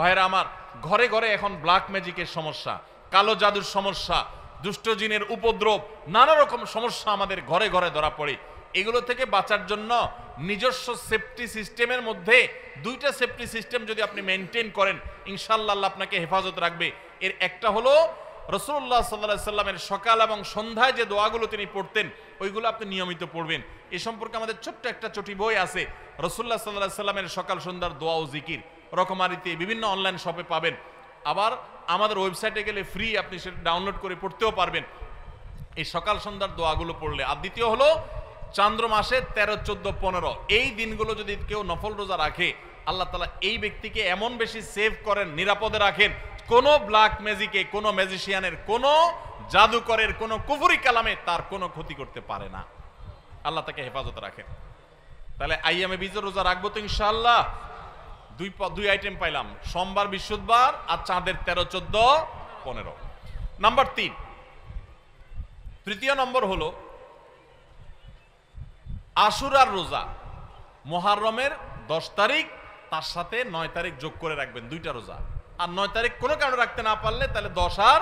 ভাইরা আমার ঘরে ঘরে এখন ব্ল্যাক ম্যাজিকের সমস্যা কালো জাদুর সমস্যা দুষ্টজিনের উপদ্রব নানা রকম সমস্যা আমাদের ঘরে ঘরে ধরা পড়ে এগুলো থেকে বাঁচার জন্য নিজস্ব সেফটি সিস্টেমের মধ্যে দুইটা সেফটি সিস্টেম যদি আপনি মেনটেন করেন ইনশাল্লাহ আপনাকে হেফাজত রাখবে এর একটা হলো রসুল্লাহ সাল্লা সাল্লামের সকাল এবং সন্ধ্যায় যে দোয়াগুলো তিনি পড়তেন ওইগুলো আপনি নিয়মিত পড়বেন এ সম্পর্কে আমাদের ছোট্ট একটা চটি বই আছে রসুল্লাহ সাল্লাহ সাল্লামের সকাল সন্ধ্যার দোয়া ও জিকির রকমারিতে বিভিন্ন অনলাইন শপে পাবেন আবার আমাদের ওয়েবসাইটে গেলে ফ্রি আপনি সেটা ডাউনলোড করে পড়তেও পারবেন এই সকাল সন্ধ্যার দোয়াগুলো পড়লে আর দ্বিতীয় হলো চান্দ্র মাসে তেরো চোদ্দ পনেরো এই দিনগুলো যদি কেউ নফল রোজা রাখে আল্লাহ তালা এই ব্যক্তিকে এমন বেশি সেভ করেন নিরাপদে রাখেন কোনো ব্ল্যাক ম্যাজিকে কোনো ম্যাজিশিয়ানের কোনো জাদুকরের কোনো কুফুরি কালামে তার কোনো ক্ষতি করতে পারে না আল্লাহ তাকে হেফাজত রাখেন তাহলে আইয়ামে বিজর রোজা রাখবো তো ইনশাল্লাহ দুই দুই আইটেম পাইলাম সোমবার বৃহস্পতিবার আর চাঁদের তেরো চোদ্দ পনেরো নাম্বার তিন তৃতীয় নম্বর হলো আশুরার রোজা মহারমের দশ তারিখ তার সাথে নয় তারিখ যোগ করে রাখবেন দুইটা রোজা আর নয় তারিখ কোনো কারণে রাখতে না পারলে তাহলে দশ আর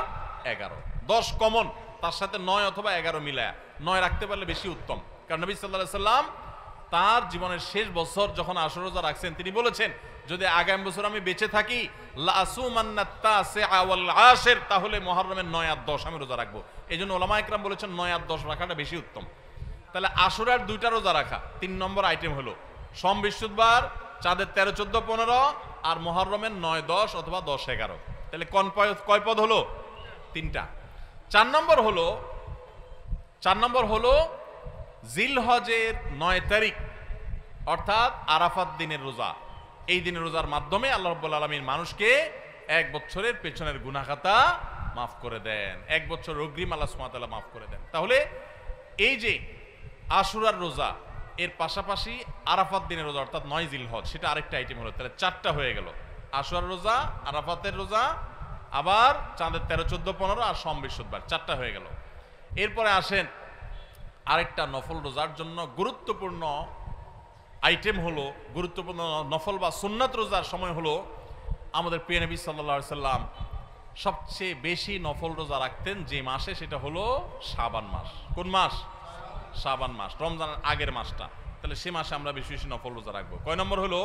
এগারো দশ কমন তার সাথে নয় অথবা এগারো মিলায় নয় রাখতে পারলে বেশি উত্তম কারণ নবী সাল্লাহ সাল্লাম তার জীবনের শেষ বছর যখন আসর রোজা রাখছেন তিনি বলেছেন যদি আগামী বছর আমি বেঁচে থাকি তাহলে মহারমের নয় আর দশ আমি রোজা রাখবো এই জন্য ওলামা ইকরাম বলেছেন নয় আর দশ রাখাটা বেশি উত্তম তাহলে আসরের দুইটা রোজা রাখা তিন নম্বর আইটেম হলো সম বৃহস্পতিবার চাঁদের তেরো চোদ্দ পনেরো আর মহারমের নয় দশ অথবা দশ এগারো তাহলে কন কয় পদ হলো তিনটা চার নম্বর হলো চার নম্বর হলো জিলহজের নয় তারিখ অর্থাৎ আরাফাত দিনের রোজা এই দিনের রোজার মাধ্যমে আল্লাহ রব্বুল আলমীর মানুষকে এক বছরের পেছনের গুনাখাতা মাফ করে দেন এক বছর অগ্রিম আল্লাহ সুমাতাল্লাহ মাফ করে দেন তাহলে এই যে আশুরার রোজা এর পাশাপাশি আরাফাত দিনের রোজা অর্থাৎ নয় জিলহজ সেটা আরেকটা আইটেম হলো তাহলে চারটা হয়ে গেল আশুরার রোজা আরাফাতের রোজা আবার চাঁদের তেরো চোদ্দো পনেরো আর সম বৃহস্পতিবার চারটা হয়ে গেল এরপরে আসেন আরেকটা নফল রোজার জন্য গুরুত্বপূর্ণ আইটেম হলো গুরুত্বপূর্ণ নফল বা সুন্নাত রোজার সময় হলো আমাদের প্রিয় নবী সাল্লা সাল্লাম সবচেয়ে বেশি নফল রোজা রাখতেন যে মাসে সেটা হলো শাবান মাস কোন মাস শাবান মাস রমজানের আগের মাসটা তাহলে সে মাসে আমরা বেশি বেশি নফল রোজা রাখবো কয় নম্বর হলো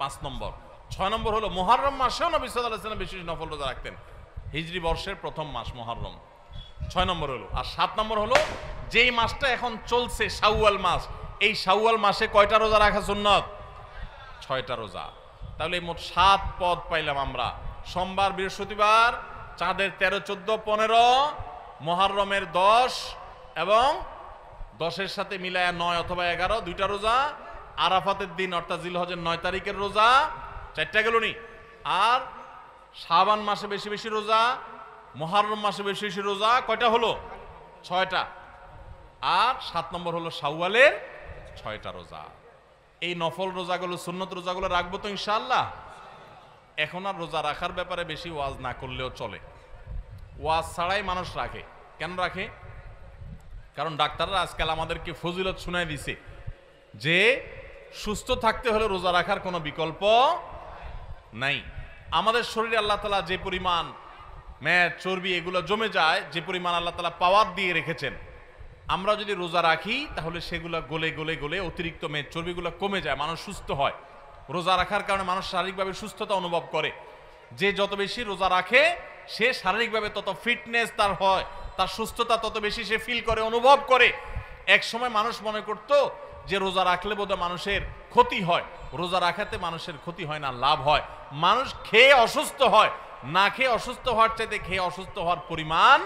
পাঁচ নম্বর ছয় নম্বর হলো মহারম মাসেও নবী সাল্লাহ সাল্লাম বেশি বেশি নফল রোজা রাখতেন হিজড়ি বর্ষের প্রথম মাস মহারম ছয় নম্বর হলো আর সাত নম্বর হলো যেই মাসটা এখন চলছে শাওয়াল মাস এই শাওয়াল মাসে কয়টা রোজা রাখা সুন্নত ছয়টা রোজা তাহলে মোট সাত পদ পাইলাম আমরা সোমবার বৃহস্পতিবার চাঁদের তেরো চোদ্দ পনেরো মহারমের দশ এবং দশের সাথে মিলায়া নয় অথবা এগারো দুইটা রোজা আরাফাতের দিন অর্থাৎ জিলহজের নয় তারিখের রোজা চারটা গেল নি আর শাবান মাসে বেশি বেশি রোজা মহারম মাসে শেষ রোজা কয়টা হলো ছয়টা আর সাত নম্বর হলো সাওয়ালের ছয়টা রোজা এই নফল রোজাগুলো সুন্নত রোজাগুলো রাখবো তো ইনশাল্লাহ এখন আর রোজা রাখার ব্যাপারে বেশি ওয়াজ না করলেও চলে ওয়াজ ছাড়াই মানুষ রাখে কেন রাখে কারণ ডাক্তাররা আজকাল আমাদেরকে ফজিলত শুনাই দিছে যে সুস্থ থাকতে হলে রোজা রাখার কোনো বিকল্প নাই আমাদের শরীরে আল্লাহ তালা যে পরিমাণ ম্যাদ চর্বি এগুলো জমে যায় যে পরিমাণ আল্লাহ তালা পাওয়ার দিয়ে রেখেছেন আমরা যদি রোজা রাখি তাহলে সেগুলো গলে গলে গলে অতিরিক্ত মেদ চর্বিগুলো কমে যায় মানুষ সুস্থ হয় রোজা রাখার কারণে মানুষ শারীরিকভাবে সুস্থতা অনুভব করে যে যত বেশি রোজা রাখে সে শারীরিকভাবে তত ফিটনেস তার হয় তার সুস্থতা তত বেশি সে ফিল করে অনুভব করে এক সময় মানুষ মনে করত যে রোজা রাখলে বোধহয় মানুষের ক্ষতি হয় রোজা রাখাতে মানুষের ক্ষতি হয় না লাভ হয় মানুষ খেয়ে অসুস্থ হয় না খেয়ে অসুস্থ হওয়ার চাইতে খেয়ে অসুস্থ হওয়ার পরিমাণ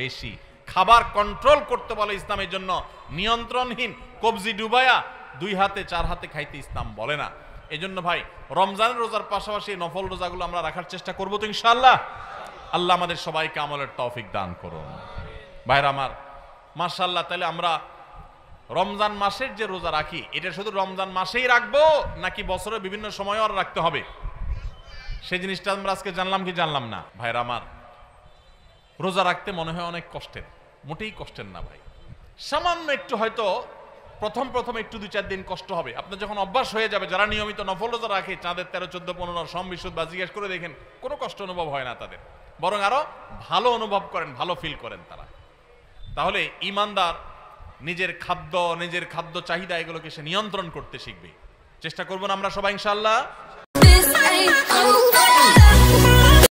বেশি খাবার কন্ট্রোল করতে বলে ইসলামের জন্য নিয়ন্ত্রণহীন কবজি ডুবায়া দুই হাতে চার হাতে খাইতে ইসলাম বলে না এই জন্য ভাই রমজানের রোজার পাশাপাশি নফল রোজাগুলো আমরা রাখার চেষ্টা করবো তো ইনশাল্লাহ আল্লাহ আমাদের সবাইকে আমলের তৌফিক দান করুন ভাইর আমার মাশাল্লাহ তাহলে আমরা রমজান মাসের যে রোজা রাখি এটা শুধু রমজান মাসেই রাখবো নাকি বছরের বিভিন্ন সময়ও আর রাখতে হবে সে জিনিসটা আমরা আজকে জানলাম কি জানলাম না ভাইরা আমার রোজা রাখতে মনে হয় অনেক কষ্টের মোটেই কষ্টের না ভাই সামান্য একটু হয়তো প্রথম প্রথম একটু দুই চার দিন কষ্ট হবে আপনার যখন অভ্যাস হয়ে যাবে যারা নিয়মিত নফল রোজা রাখে চাঁদের তেরো চোদ্দ পনেরো সম বিশুদ্ধ বা জিজ্ঞেস করে দেখেন কোনো কষ্ট অনুভব হয় না তাদের বরং আরও ভালো অনুভব করেন ভালো ফিল করেন তারা তাহলে ইমানদার নিজের খাদ্য নিজের খাদ্য চাহিদা এগুলোকে সে নিয়ন্ত্রণ করতে শিখবে চেষ্টা করবো না আমরা সবাই ইনশাল্লাহ I'm over.